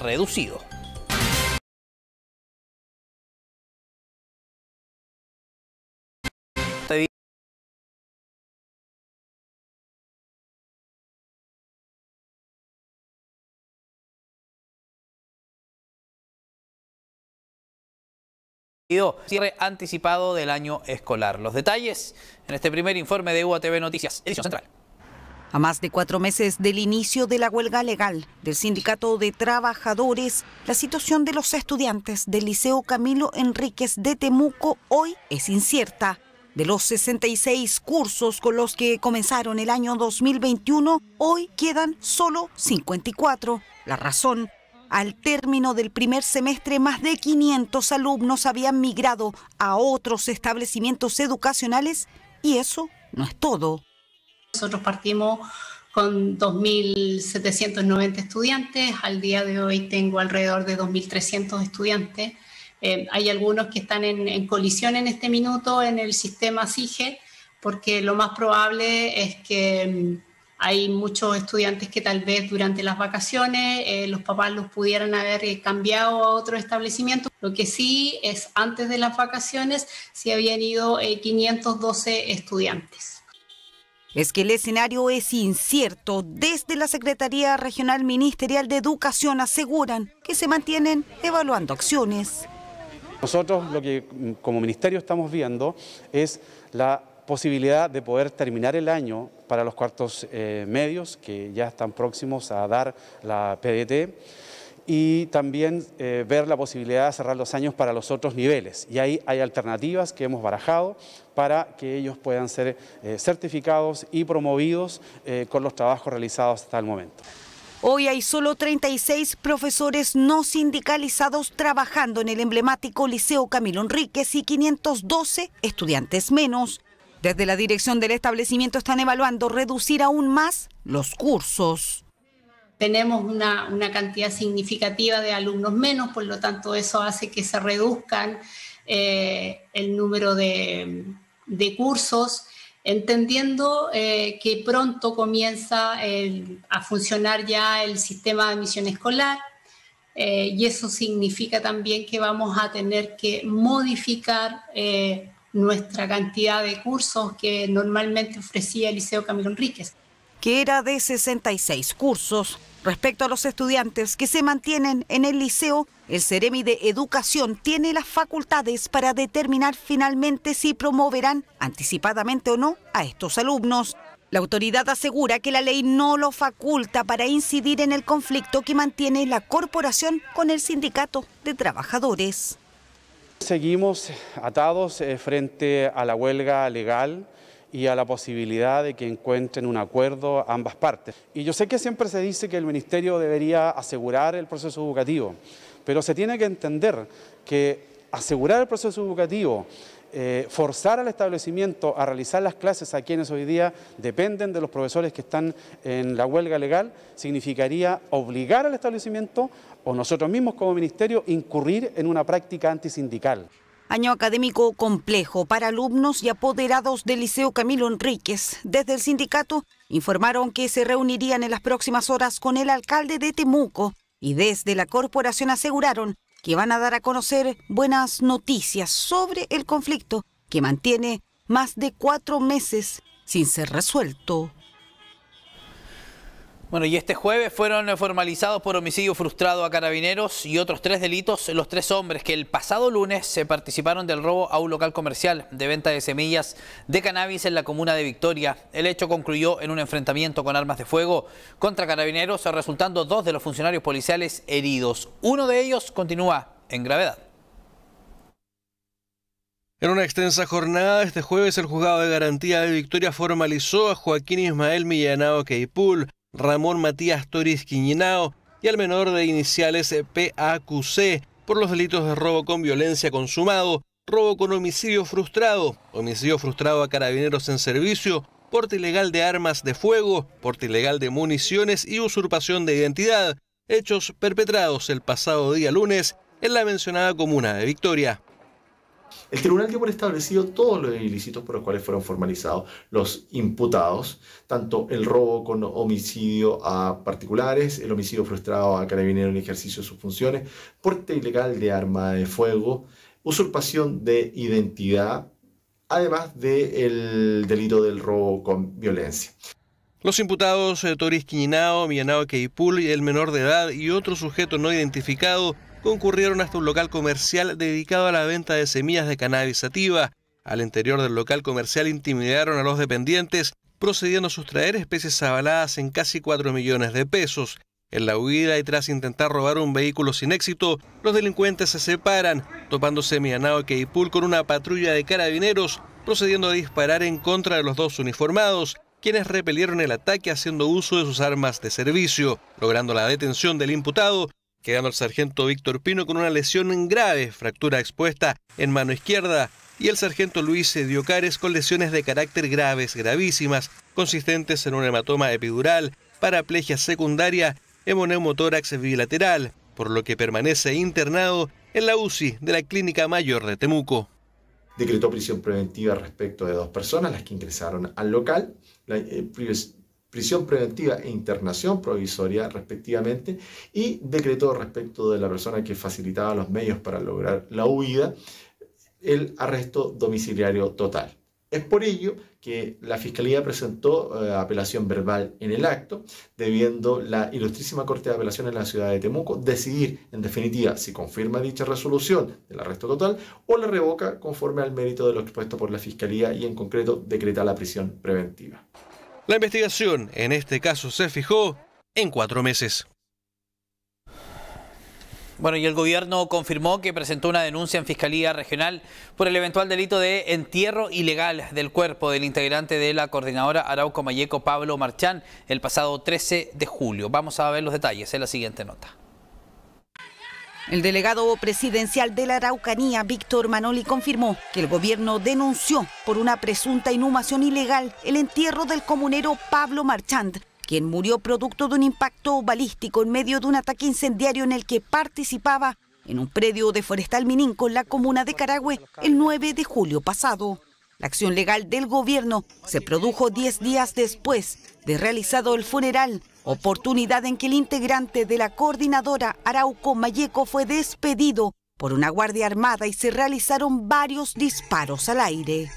reducido. cierre anticipado del año escolar. Los detalles en este primer informe de UATV Noticias, edición central a más de cuatro meses del inicio de la huelga legal del Sindicato de Trabajadores, la situación de los estudiantes del Liceo Camilo Enríquez de Temuco hoy es incierta. De los 66 cursos con los que comenzaron el año 2021, hoy quedan solo 54. La razón, al término del primer semestre, más de 500 alumnos habían migrado a otros establecimientos educacionales y eso no es todo. Nosotros partimos con 2.790 estudiantes, al día de hoy tengo alrededor de 2.300 estudiantes. Eh, hay algunos que están en, colisión en este minuto en el sistema SIGE, porque lo más probable es que mm, hay muchos estudiantes que tal vez durante las vacaciones eh, los papás los pudieran haber eh, cambiado a otro establecimiento. Lo que sí es antes de las vacaciones si habían ido 512 estudiantes es que el escenario es incierto. Desde la Secretaría Regional Ministerial de Educación aseguran que se mantienen evaluando acciones. Nosotros lo que mm, como ministerio estamos viendo es la posibilidad de poder terminar el año para los cuartos eh, medios que ya están próximos a dar la PDT y también eh, ver la posibilidad de cerrar los años para los otros niveles. Y ahí hay alternativas que hemos barajado para que ellos puedan ser eh, certificados y promovidos eh, con los trabajos realizados hasta el momento. Hoy hay solo 36 profesores no sindicalizados trabajando en el emblemático Liceo Camilo Enríquez y 512 estudiantes menos. Desde la dirección del establecimiento están evaluando reducir aún más los cursos tenemos una, cantidad significativa de alumnos menos, por lo tanto eso hace que se reduzcan eh, el número de, cursos, entendiendo eh, que pronto comienza a funcionar ya el sistema de admisión escolar. Eh, y eso significa también que vamos a tener que modificar nuestra cantidad de cursos que normalmente ofrecía el Liceo Camilo Enríquez que era de 66 cursos Respecto a los estudiantes que se mantienen en el liceo, el Ceremi de Educación tiene las facultades para determinar finalmente si promoverán anticipadamente o no a estos alumnos. La autoridad asegura que la ley no lo faculta para incidir en el conflicto que mantiene la corporación con el sindicato de trabajadores. Seguimos atados eh, frente a la huelga legal y a la posibilidad de que encuentren un acuerdo ambas partes. Y yo sé que siempre se dice que el Ministerio debería asegurar el proceso educativo, pero se tiene que entender que asegurar el proceso educativo eh, forzar al establecimiento a realizar las clases a quienes hoy día dependen de los profesores que están en la huelga legal, significaría obligar al establecimiento o nosotros mismos como ministerio incurrir en una práctica antisindical. Año académico complejo para alumnos y apoderados del Liceo Camilo Enríquez. Desde el sindicato informaron que se reunirían en las próximas horas con el alcalde de Temuco y desde la corporación aseguraron que van a dar a conocer buenas noticias sobre el conflicto que mantiene más de cuatro meses sin ser resuelto. Bueno, y este jueves fueron formalizados por homicidio frustrado a carabineros y otros tres delitos los tres hombres que el pasado lunes se participaron del robo a un local comercial de venta de semillas de cannabis en la comuna de Victoria. El hecho concluyó en un enfrentamiento con armas de fuego contra carabineros, resultando dos de los funcionarios policiales heridos. Uno de ellos continúa en gravedad. En una extensa jornada, este jueves el juzgado de garantía de Victoria formalizó a Joaquín Ismael Millanao Keipul. Ramón Matías Toris Quiñinao y al menor de iniciales PAQC por los delitos de robo con violencia consumado, robo con homicidio frustrado, homicidio frustrado a carabineros en servicio, porte ilegal de armas de fuego, porte ilegal de municiones y usurpación de identidad, hechos perpetrados el pasado día lunes en la mencionada comuna de Victoria. El tribunal dio por establecido todos los ilícitos por los cuales fueron formalizados los imputados, tanto el robo con homicidio a particulares, el homicidio frustrado a carabinero en ejercicio de sus funciones, porte ilegal de arma de fuego, usurpación de identidad, además del delito del robo con violencia. Los imputados eh, Toris Quiñinao, Millanao Keipul, el menor de edad y otro sujeto no identificado concurrieron hasta un local comercial dedicado a la venta de semillas de cannabis sativa. Al interior del local comercial intimidaron a los dependientes, procediendo a sustraer especies avaladas en casi 4 millones de pesos. En la huida y tras intentar robar un vehículo sin éxito, los delincuentes se separan, topándose Mianao Keipul con una patrulla de carabineros, procediendo a disparar en contra de los dos uniformados, quienes repelieron el ataque haciendo uso de sus armas de servicio, logrando la detención del imputado, quedando el sargento Víctor Pino con una lesión grave, fractura expuesta en mano izquierda, y el sargento Luis Ediocares con lesiones de carácter graves, gravísimas, consistentes en un hematoma epidural, paraplegia secundaria, hemoneumotórax bilateral, por lo que permanece internado en la UCI de la Clínica Mayor de Temuco. Decretó prisión preventiva respecto de dos personas, las que ingresaron al local. Eh, pues, prisión preventiva e internación provisoria respectivamente y decretó respecto de la persona que facilitaba los medios para lograr la huida el arresto domiciliario total. Es por ello que la Fiscalía presentó eh, apelación verbal en el acto, debiendo la Ilustrísima Corte de Apelación en la ciudad de Temuco decidir, en definitiva, si confirma dicha resolución del arresto total o la revoca conforme al mérito de lo expuesto por la Fiscalía y, en concreto, decreta la prisión preventiva. La investigación en este caso se fijó en cuatro meses. Bueno, y el gobierno confirmó que presentó una denuncia en Fiscalía Regional por el eventual delito de entierro ilegal del cuerpo del integrante de la coordinadora Arauco Mayeco, Pablo Marchán, el pasado 13 de julio. Vamos a ver los detalles en la siguiente nota. El delegado presidencial de la Araucanía, Víctor Manoli, confirmó que el gobierno denunció por una presunta inhumación ilegal el entierro del comunero Pablo Marchand, quien murió producto de un impacto balístico en medio de un ataque incendiario en el que participaba en un predio de Forestal Mininco en la comuna de Carahue el 9 de julio pasado. La acción legal del gobierno se produjo 10 días después de realizado el funeral oportunidad en que el integrante de la coordinadora Arauco Mayeco fue despedido por una guardia armada y se realizaron varios disparos al aire.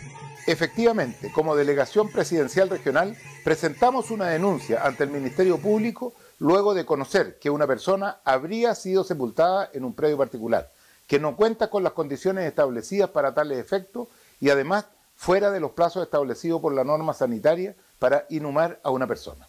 Efectivamente, como delegación presidencial regional, presentamos una denuncia ante el Ministerio Público luego de conocer que una persona habría sido sepultada en un predio particular, que no cuenta con las condiciones establecidas para tales efectos y además fuera de los plazos establecidos por la norma sanitaria para inhumar a una persona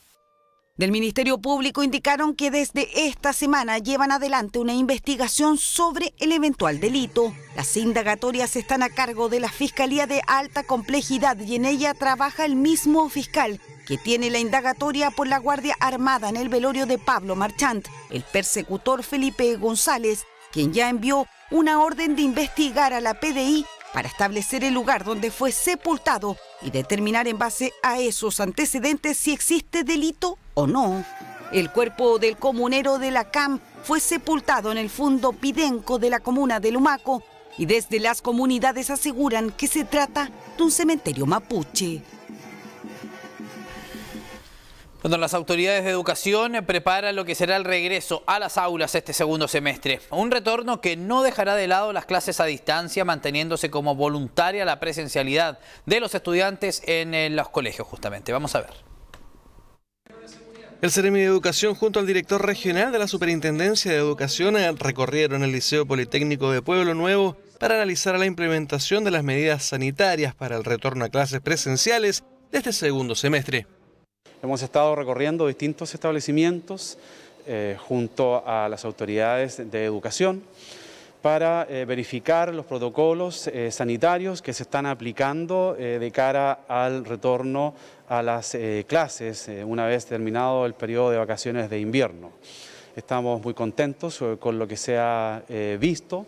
del Ministerio Público indicaron que desde esta semana llevan adelante una investigación sobre el eventual delito. Las indagatorias están a cargo de la Fiscalía de Alta Complejidad y en ella trabaja el mismo fiscal que tiene la indagatoria por la Guardia Armada en el velorio de Pablo Marchant, el persecutor Felipe González, quien ya envió una orden de investigar a la PDI para establecer el lugar donde fue sepultado y determinar en base a esos antecedentes si existe delito o no, el cuerpo del comunero de la CAM fue sepultado en el fondo Pidenco de la comuna de Lumaco y desde las comunidades aseguran que se trata de un cementerio mapuche. Bueno, las autoridades de educación preparan lo que será el regreso a las aulas este segundo semestre. Un retorno que no dejará de lado las clases a distancia, manteniéndose como voluntaria la presencialidad de los estudiantes en eh, los colegios justamente. Vamos a ver. El Ceremi de Educación junto al director regional de la Superintendencia de Educación eh, recorrieron el Liceo Politécnico de Pueblo Nuevo para analizar la implementación de las medidas sanitarias para el retorno a clases presenciales de este segundo semestre. Hemos estado recorriendo distintos establecimientos eh, junto a las autoridades de educación para eh, verificar los protocolos eh, sanitarios que se están aplicando eh, de cara al retorno a las clases una vez terminado el periodo de vacaciones de invierno. Estamos muy contentos con lo que se ha visto.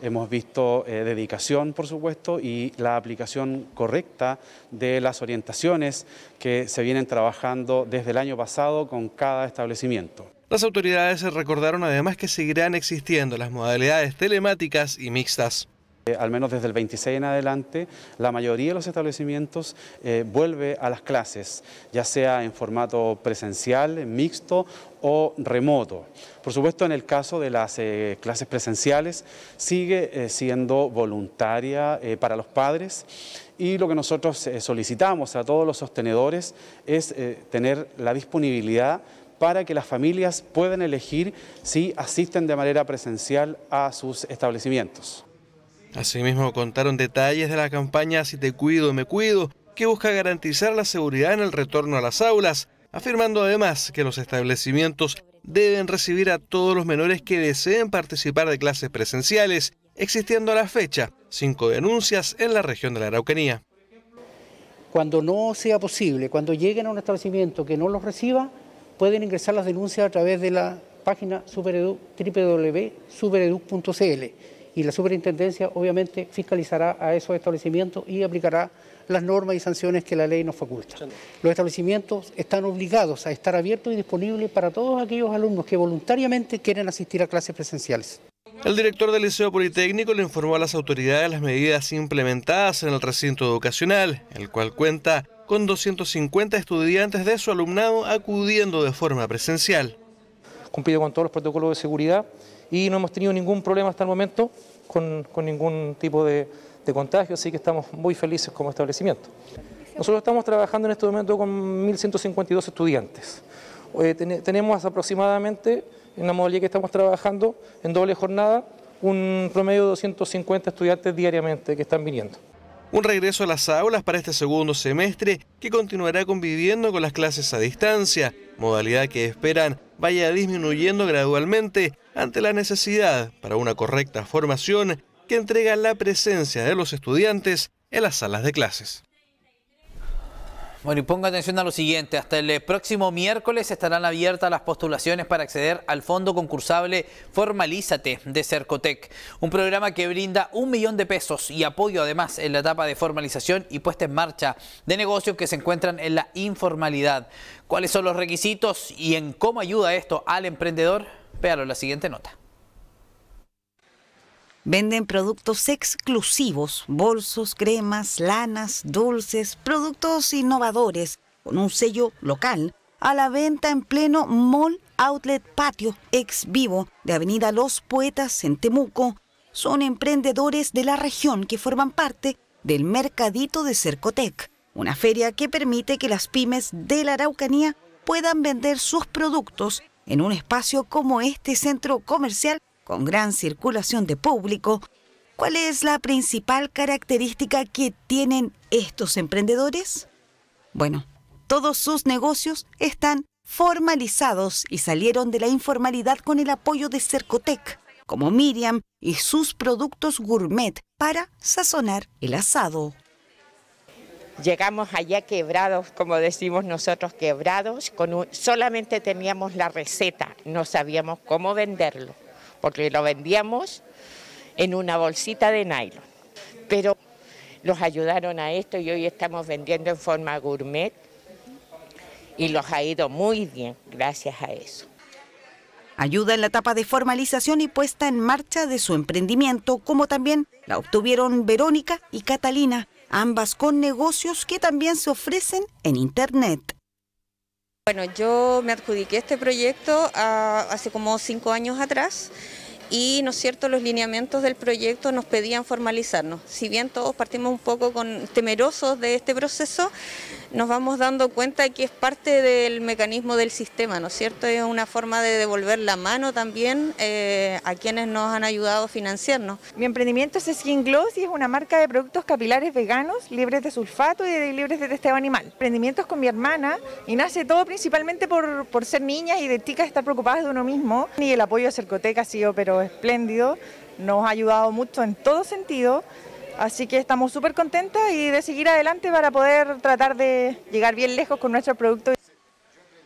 Hemos visto dedicación, por supuesto, y la aplicación correcta de las orientaciones que se vienen trabajando desde el año pasado con cada establecimiento. Las autoridades recordaron además que seguirán existiendo las modalidades telemáticas y mixtas. Eh, al menos desde el 26 en adelante, la mayoría de los establecimientos eh, vuelve a las clases, ya sea en formato presencial, mixto o remoto. Por supuesto, en el caso de las eh, clases presenciales, sigue siendo voluntaria para los padres y lo que nosotros solicitamos a todos los sostenedores es tener la disponibilidad para que las familias puedan elegir si asisten de manera presencial a sus establecimientos. Asimismo, contaron detalles de la campaña Si te cuido, me cuido, que busca garantizar la seguridad en el retorno a las aulas, afirmando además que los establecimientos deben recibir a todos los menores que deseen participar de clases presenciales, existiendo a la fecha cinco denuncias en la región de la Araucanía. Cuando no sea posible, cuando lleguen a un establecimiento que no los reciba, pueden ingresar las denuncias a través de la página www.supereduc.cl y la superintendencia obviamente fiscalizará a esos establecimientos y aplicará las normas y sanciones que la ley nos faculta. Los establecimientos están obligados a estar abiertos y disponibles para todos aquellos alumnos que voluntariamente quieren asistir a clases presenciales. El director del Liceo Politécnico le informó a las autoridades las medidas implementadas en el recinto educacional, el cual cuenta con 250 estudiantes de su alumnado acudiendo de forma presencial. Cumplido con todos los protocolos de seguridad y no hemos tenido ningún problema hasta el momento con, ningún tipo de, contagio, así que estamos muy felices como establecimiento. Nosotros estamos trabajando en este momento con 1.152 estudiantes. Eh, tenemos aproximadamente, en la modalidad que estamos trabajando, en doble jornada, un promedio de 250 estudiantes diariamente que están viniendo. Un regreso a las aulas para este segundo semestre que continuará conviviendo con las clases a distancia, modalidad que esperan vaya disminuyendo gradualmente ante la necesidad para una correcta formación que entrega la presencia de los estudiantes en las salas de clases. Bueno, y ponga atención a lo siguiente, hasta el eh, próximo miércoles estarán abiertas las postulaciones para acceder al fondo concursable Formalízate de Cercotec, un programa que brinda un millón de pesos y apoyo además en la etapa de formalización y puesta en marcha de negocios que se encuentran en la informalidad. ¿Cuáles son los requisitos y en cómo ayuda esto al emprendedor? Véalo en la siguiente nota. Venden productos exclusivos, bolsos, cremas, lanas, dulces, productos innovadores con un sello local a la venta en pleno Mall Outlet Patio Ex Vivo de Avenida Los Poetas en Temuco. Son emprendedores de la región que forman parte del Mercadito de Cercotec, una feria que permite que las pymes de la Araucanía puedan vender sus productos en un espacio como este centro comercial con gran circulación de público, ¿cuál es la principal característica que tienen estos emprendedores? Bueno, todos sus negocios están formalizados y salieron de la informalidad con el apoyo de Cercotec, como Miriam y sus productos gourmet para sazonar el asado. Llegamos allá quebrados, como decimos nosotros, quebrados, con solamente teníamos la receta, no sabíamos cómo venderlo porque lo vendíamos en una bolsita de nylon. Pero los ayudaron a esto y hoy estamos vendiendo en forma gourmet y los ha ido muy bien gracias a eso. Ayuda en la etapa de formalización y puesta en marcha de su emprendimiento, como también la obtuvieron Verónica y Catalina, ambas con negocios que también se ofrecen en Internet. Bueno, yo me adjudiqué este proyecto ah, hace como cinco años atrás y, ¿no es cierto?, los lineamientos del proyecto nos pedían formalizarnos. Si bien todos partimos un poco con, temerosos de este proceso, nos vamos dando cuenta que es parte del mecanismo del sistema, ¿no es cierto? Es una forma de devolver la mano también eh, a quienes nos han ayudado a financiarnos. Mi emprendimiento es Skin Gloss y es una marca de productos capilares veganos, libres de sulfato y libres de testeo animal. es con mi hermana y nace todo principalmente por, por ser niñas y de chicas estar preocupadas de uno mismo. Y el apoyo de Cercoteca ha sido pero espléndido, nos ha ayudado mucho en todo sentido. Así que estamos súper contentos y de seguir adelante para poder tratar de llegar bien lejos con nuestro producto.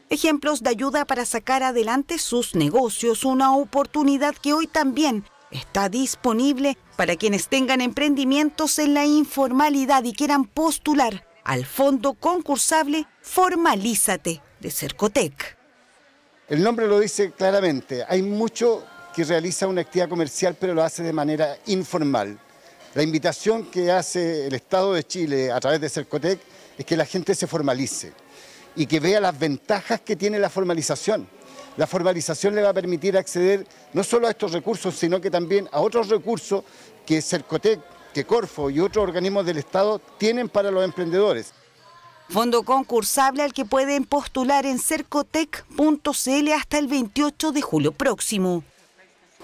Ejemplos de ayuda para sacar adelante sus negocios, una oportunidad que hoy también está disponible para quienes tengan emprendimientos en la informalidad y quieran postular al fondo concursable Formalízate de Cercotec. El nombre lo dice claramente, hay mucho que realiza una actividad comercial pero lo hace de manera informal. La invitación que hace el Estado de Chile a través de Cercotec es que la gente se formalice y que vea las ventajas que tiene la formalización. La formalización le va a permitir acceder no solo a estos recursos, sino que también a otros recursos que Cercotec, que Corfo y otros organismos del Estado tienen para los emprendedores. Fondo concursable al que pueden postular en cercotec.cl hasta el 28 de julio próximo.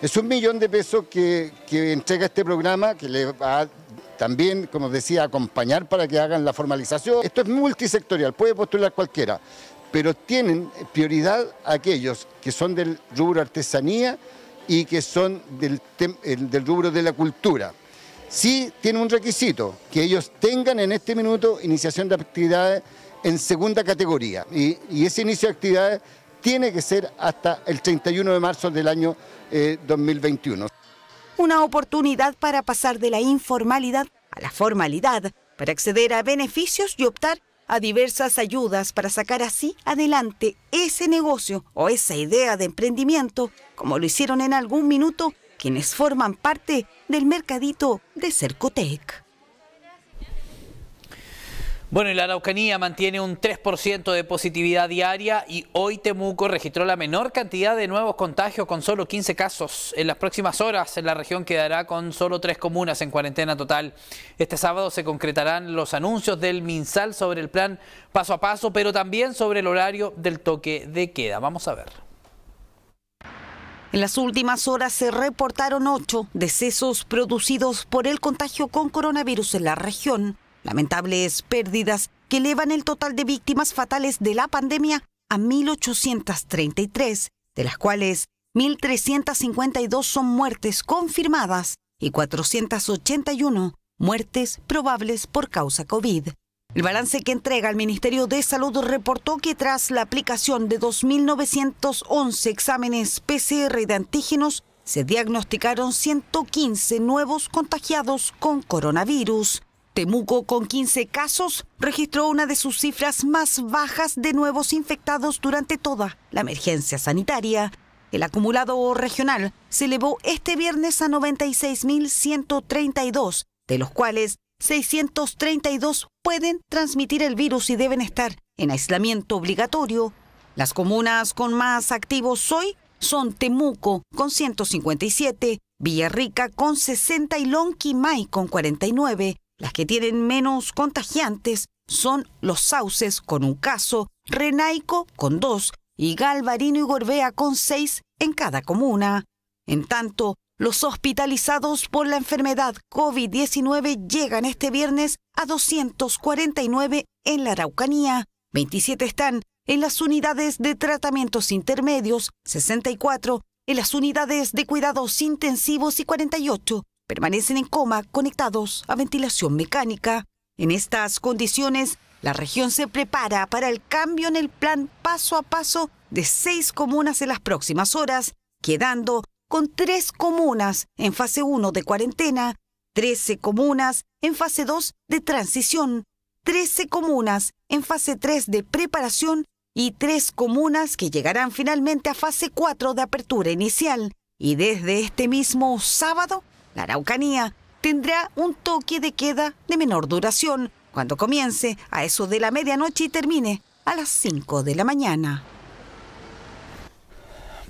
Es un millón de pesos que, entrega este programa, que le va también, como decía, acompañar para que hagan la formalización. Esto es multisectorial, puede postular cualquiera, pero tienen prioridad aquellos que son del rubro artesanía y que son del, rubro de la cultura. Sí tiene un requisito, que ellos tengan en este minuto iniciación de actividades en segunda categoría. y ese inicio de actividades tiene que ser hasta el 31 de marzo del año 2021. Eh, Una oportunidad para pasar de la informalidad a la formalidad, para acceder a beneficios y optar a diversas ayudas para sacar así adelante ese negocio o esa idea de emprendimiento, como lo hicieron en algún minuto quienes forman parte del mercadito de Cercotec. Bueno, y la Araucanía mantiene un 3% de positividad diaria y hoy Temuco registró la menor cantidad de nuevos contagios con solo 15 casos. En las próximas horas la región quedará con solo tres comunas en cuarentena total. Este sábado se concretarán los anuncios del MinSal sobre el plan paso a paso, pero también sobre el horario del toque de queda. Vamos a ver. En las últimas horas se reportaron ocho decesos producidos por el contagio con coronavirus en la región. Lamentables pérdidas que elevan el total de víctimas fatales de la pandemia a 1.833, de las cuales 1.352 son muertes confirmadas y 481 muertes probables por causa COVID. El balance que entrega el Ministerio de Salud reportó que tras la aplicación de 2.911 exámenes PCR de antígenos, se diagnosticaron 115 nuevos contagiados con coronavirus. Temuco, con 15 casos, registró una de sus cifras más bajas de nuevos infectados durante toda la emergencia sanitaria. El acumulado regional se elevó este viernes a 96.132, de los cuales 632 pueden transmitir el virus y deben estar en aislamiento obligatorio. Las comunas con más activos hoy son Temuco con 157, Villarrica con 60 y Lonquimay con 49. Las que tienen menos contagiantes son Los Sauces con un caso, Renaico con dos y Galvarino y Gorbea con seis en cada comuna. En tanto, los hospitalizados por la enfermedad COVID-19 llegan este viernes a 249 en la Araucanía. 27 están en las unidades de tratamientos intermedios, 64 en las unidades de cuidados intensivos y 48 permanecen en coma conectados a ventilación mecánica. En estas condiciones, la región se prepara para el cambio en el plan paso a paso de seis comunas en las próximas horas, quedando con tres comunas en fase 1 de cuarentena, 13 comunas en fase 2 de transición, 13 comunas en fase 3 de preparación y tres comunas que llegarán finalmente a fase 4 de apertura inicial. Y desde este mismo sábado la Araucanía tendrá un toque de queda de menor duración cuando comience a eso de la medianoche y termine a las 5 de la mañana.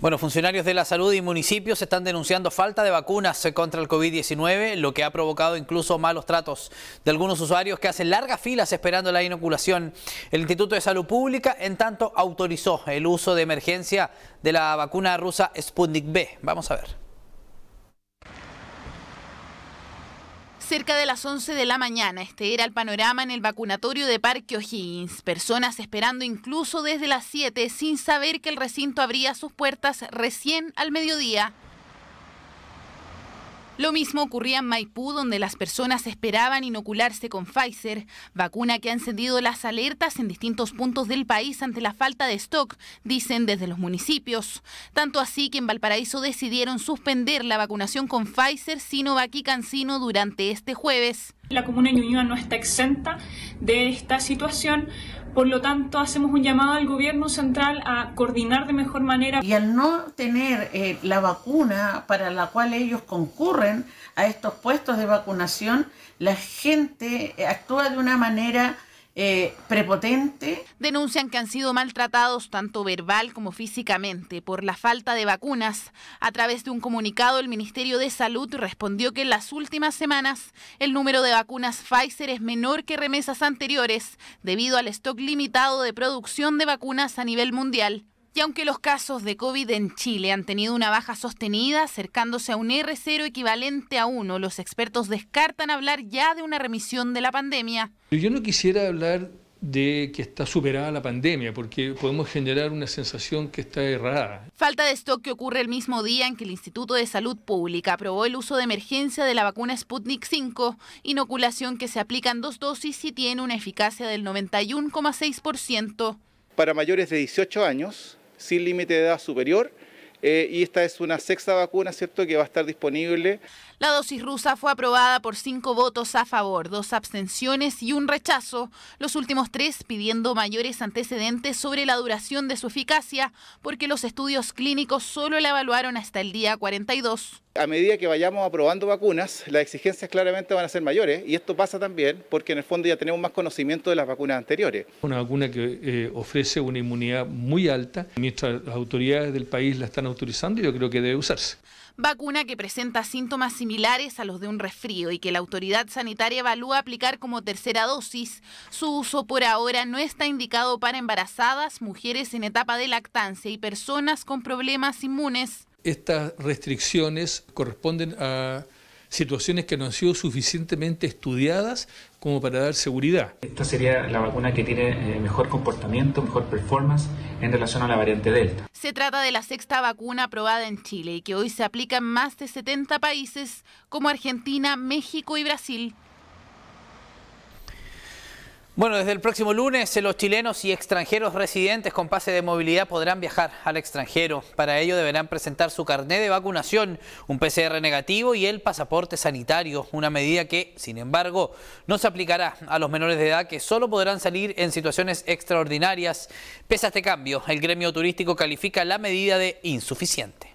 Bueno, funcionarios de la salud y municipios están denunciando falta de vacunas contra el COVID-19, lo que ha provocado incluso malos tratos de algunos usuarios que hacen largas filas esperando la inoculación. El Instituto de Salud Pública, en tanto, autorizó el uso de emergencia de la vacuna rusa Sputnik B. Vamos a ver. Cerca de las 11 de la mañana, este era el panorama en el vacunatorio de Parque O'Higgins. Personas esperando incluso desde las 7 sin saber que el recinto abría sus puertas recién al mediodía. Lo mismo ocurría en Maipú, donde las personas esperaban inocularse con Pfizer, vacuna que ha encendido las alertas en distintos puntos del país ante la falta de stock, dicen desde los municipios. Tanto así que en Valparaíso decidieron suspender la vacunación con Pfizer, Sinovac y CanSino durante este jueves. La comuna de Ñuñoa no está exenta de esta situación por lo tanto, hacemos un llamado al gobierno central a coordinar de mejor manera. Y al no tener eh, la vacuna para la cual ellos concurren a estos puestos de vacunación, la gente actúa de una manera eh, prepotente. Denuncian que han sido maltratados tanto verbal como físicamente por la falta de vacunas. A través de un comunicado, el Ministerio de Salud respondió que en las últimas semanas el número de vacunas Pfizer es menor que remesas anteriores debido al stock limitado de producción de vacunas a nivel mundial. Y aunque los casos de COVID en Chile han tenido una baja sostenida, acercándose a un R0 equivalente a 1, los expertos descartan hablar ya de una remisión de la pandemia. Yo no quisiera hablar de que está superada la pandemia, porque podemos generar una sensación que está errada. Falta de stock que ocurre el mismo día en que el Instituto de Salud Pública aprobó el uso de emergencia de la vacuna Sputnik 5, inoculación que se aplica en dos dosis y tiene una eficacia del 91,6%. Para mayores de 18 años, sin límite de edad superior. Eh, y esta es una sexta vacuna, ¿cierto?, que va a estar disponible. La dosis rusa fue aprobada por cinco votos a favor, dos abstenciones y un rechazo, los últimos tres pidiendo mayores antecedentes sobre la duración de su eficacia, porque los estudios clínicos solo la evaluaron hasta el día 42. A medida que vayamos aprobando vacunas, las exigencias claramente van a ser mayores y esto pasa también porque en el fondo ya tenemos más conocimiento de las vacunas anteriores. Una vacuna que eh, ofrece una inmunidad muy alta, mientras las autoridades del país la están autorizando, yo creo que debe usarse vacuna que presenta síntomas similares a los de un resfrío y que la autoridad sanitaria evalúa aplicar como tercera dosis. Su uso por ahora no está indicado para embarazadas, mujeres en etapa de lactancia y personas con problemas inmunes. Estas restricciones corresponden a situaciones que no han sido suficientemente estudiadas como para dar seguridad. Esta sería la vacuna que tiene eh, mejor comportamiento, mejor performance en relación a la variante Delta. Se trata de la sexta vacuna aprobada en Chile y que hoy se aplica en más de 70 países como Argentina, México y Brasil. Bueno, desde el próximo lunes eh, los chilenos y extranjeros residentes con pase de movilidad podrán viajar al extranjero. Para ello deberán presentar su carné de vacunación, un PCR negativo y el pasaporte sanitario, una medida que, sin embargo, no se aplicará a los menores de edad que solo podrán salir en situaciones extraordinarias. Pese a este cambio, el gremio turístico califica la medida de insuficiente.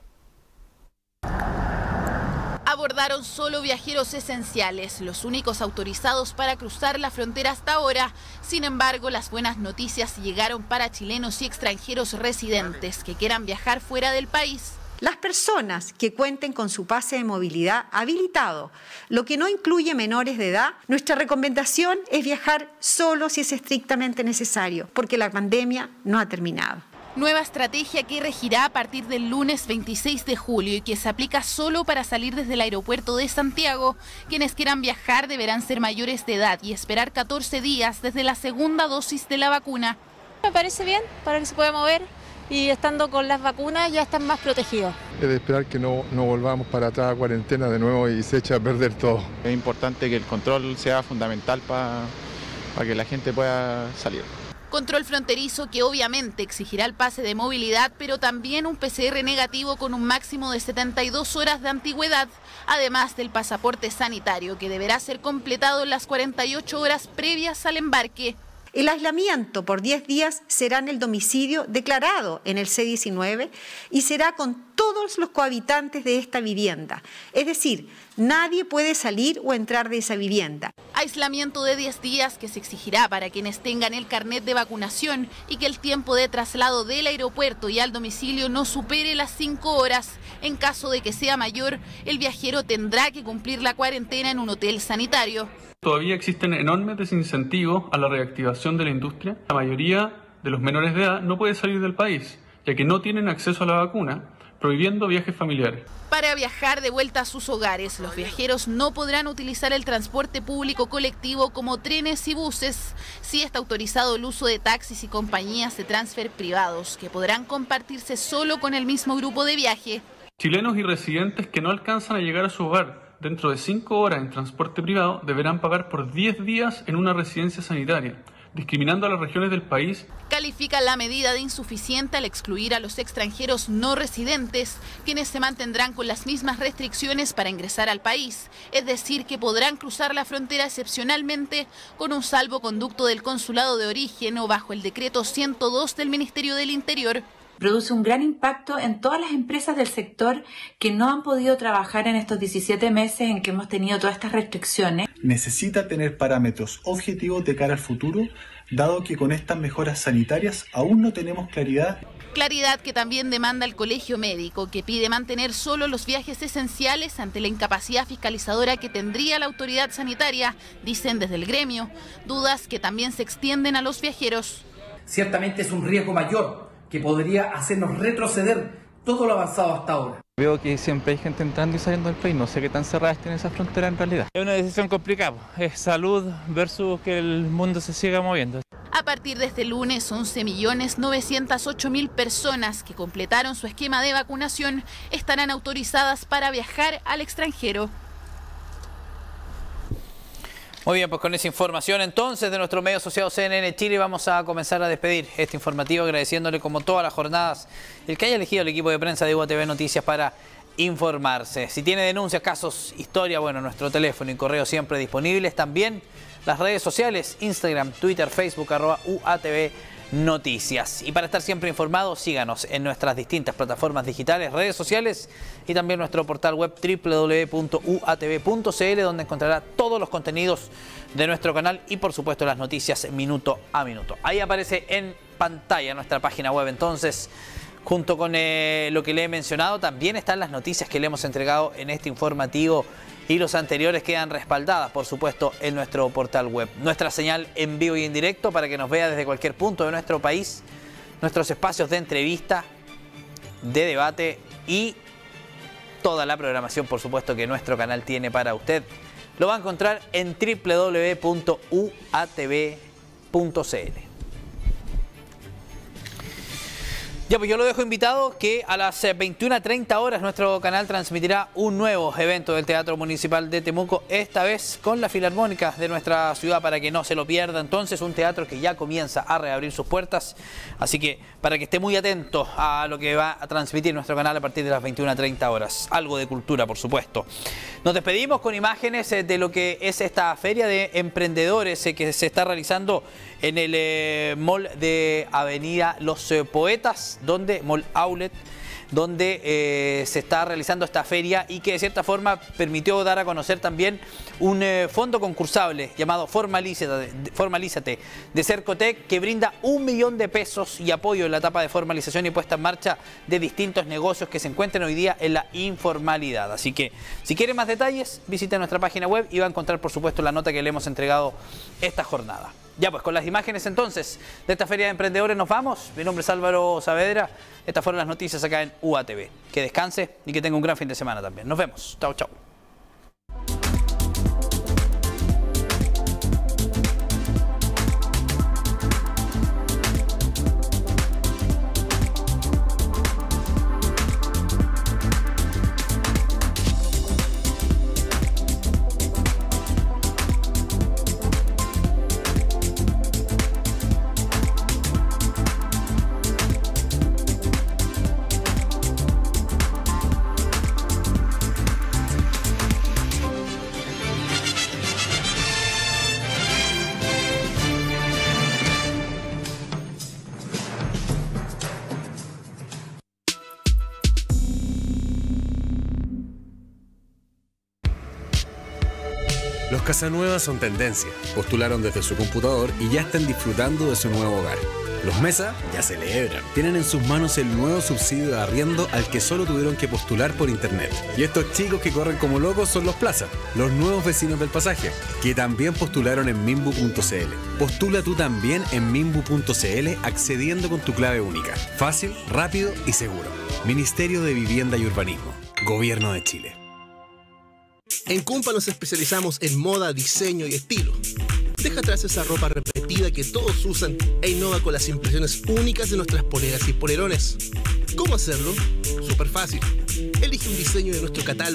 Acordaron solo viajeros esenciales, los únicos autorizados para cruzar la frontera hasta ahora. Sin embargo, las buenas noticias llegaron para chilenos y extranjeros residentes que quieran viajar fuera del país. Las personas que cuenten con su pase de movilidad habilitado, lo que no incluye menores de edad, nuestra recomendación es viajar solo si es estrictamente necesario, porque la pandemia no ha terminado. Nueva estrategia que regirá a partir del lunes 26 de julio y que se aplica solo para salir desde el aeropuerto de Santiago. Quienes quieran viajar deberán ser mayores de edad y esperar 14 días desde la segunda dosis de la vacuna. Me parece bien para que se pueda mover y estando con las vacunas ya están más protegidos. Es de esperar que no, no volvamos para atrás a cuarentena de nuevo y se echa a perder todo. Es importante que el control sea fundamental para para que la gente pueda salir. Control fronterizo que obviamente exigirá el pase de movilidad, pero también un PCR negativo con un máximo de 72 horas de antigüedad, además del pasaporte sanitario que deberá ser completado en las 48 horas previas al embarque. El aislamiento por 10 días será en el domicilio declarado en el C-19 y será con todos los cohabitantes de esta vivienda. Es decir, nadie puede salir o entrar de esa vivienda. Aislamiento de 10 días que se exigirá para quienes tengan el carnet de vacunación y que el tiempo de traslado del aeropuerto y al domicilio no supere las 5 horas. En caso de que sea mayor, el viajero tendrá que cumplir la cuarentena en un hotel sanitario. Todavía existen enormes desincentivos a la reactivación de la industria. La mayoría de los menores de edad no puede salir del país, ya que no tienen acceso a la vacuna prohibiendo viajes familiares. Para viajar de vuelta a sus hogares, los viajeros no podrán utilizar el transporte público colectivo como trenes y buses. Sí está autorizado el uso de taxis y compañías de transfer privados, que podrán compartirse solo con el mismo grupo de viaje. Chilenos y residentes que no alcanzan a llegar a su hogar dentro de 5 horas en transporte privado deberán pagar por 10 días en una residencia sanitaria discriminando a las regiones del país. Califica la medida de insuficiente al excluir a los extranjeros no residentes, quienes se mantendrán con las mismas restricciones para ingresar al país, es decir, que podrán cruzar la frontera excepcionalmente con un salvo conducto del consulado de origen o bajo el decreto 102 del Ministerio del Interior produce un gran impacto en todas las empresas del sector que no han podido trabajar en estos 17 meses en que hemos tenido todas estas restricciones necesita tener parámetros objetivos de cara al futuro, dado que con estas mejoras sanitarias aún no tenemos claridad. Claridad que también demanda el Colegio Médico, que pide mantener solo los viajes esenciales ante la incapacidad fiscalizadora que tendría la autoridad sanitaria, dicen desde el gremio, dudas que también se extienden a los viajeros. Ciertamente es un riesgo mayor que podría hacernos retroceder todo lo avanzado hasta ahora. Veo que siempre hay gente entrando y saliendo del país, no sé qué tan cerradas tiene esa frontera en realidad. Es una decisión complicada, es salud versus que el mundo se siga moviendo. A partir de este lunes, 11.908.000 personas que completaron su esquema de vacunación estarán autorizadas para viajar al extranjero. Muy bien, pues con esa información entonces de nuestro medio asociado CNN Chile vamos a comenzar a despedir este informativo agradeciéndole como todas las jornadas el que haya elegido el equipo de prensa de UATV Noticias para informarse. Si tiene denuncias, casos, historia, bueno, nuestro teléfono y correo siempre disponibles. También las redes sociales, Instagram, Twitter, Facebook, arroba UATV noticias. Y para estar siempre informado síganos en nuestras distintas plataformas digitales, redes sociales y también nuestro portal web www.uatv.cl donde encontrará todos los contenidos de nuestro canal y por supuesto las noticias minuto a minuto. Ahí aparece en pantalla nuestra página web entonces. Junto con eh, lo que le he mencionado, también están las noticias que le hemos entregado en este informativo y los anteriores quedan respaldadas, por supuesto, en nuestro portal web. Nuestra señal en vivo y en directo para que nos vea desde cualquier punto de nuestro país, nuestros espacios de entrevista, de debate y toda la programación, por supuesto, que nuestro canal tiene para usted. Lo va a encontrar en www.uatv.cl. pues yo lo dejo invitado que a las 21.30 eh, horas nuestro canal transmitirá un nuevo evento del Teatro Municipal de Temuco, esta vez con la Filarmónica de nuestra ciudad para que no se lo pierda. Entonces, un teatro que ya comienza a reabrir sus puertas, así que para que esté muy atento a lo que va a transmitir nuestro canal a partir de las 21.30 horas. Algo de cultura, por supuesto. Nos despedimos con imágenes eh, de lo que es esta feria de emprendedores eh, que se está realizando en el eh, mall de Avenida Los eh, Poetas, donde Mall Outlet donde eh, se está realizando esta feria y que de cierta forma permitió dar a conocer también un fondo concursable llamado Formalízate, de Cercotec que brinda un millón de pesos y apoyo en la etapa de formalización y puesta en marcha de distintos negocios que se encuentran hoy día en la informalidad. Así que si quieren más detalles, visite nuestra página web y va a encontrar por supuesto la nota que le hemos entregado esta jornada. Ya pues, con las imágenes entonces de esta Feria de Emprendedores nos vamos. Mi nombre es Álvaro Saavedra. Estas fueron las noticias acá en UATV. Que descanse y que tenga un gran fin de semana también. Nos vemos. Chao, chao. nuevas son tendencia. Postularon desde su computador y ya están disfrutando de su nuevo hogar. Los mesas ya celebran. Tienen en sus manos el nuevo subsidio de arriendo al que solo tuvieron que postular por internet. Y estos chicos que corren como locos son los Plaza, los nuevos vecinos del pasaje, que también postularon en mimbu.cl. Postula tú también en mimbu.cl accediendo con tu clave única. Fácil, rápido y seguro. Ministerio de Vivienda y Urbanismo. Gobierno de Chile. En Cumpa nos especializamos en moda, diseño y estilo. Deja atrás esa ropa repetida que todos usan e innova con las impresiones únicas de nuestras poleras y polerones. ¿Cómo hacerlo? Súper fácil. Elige un diseño de nuestro catálogo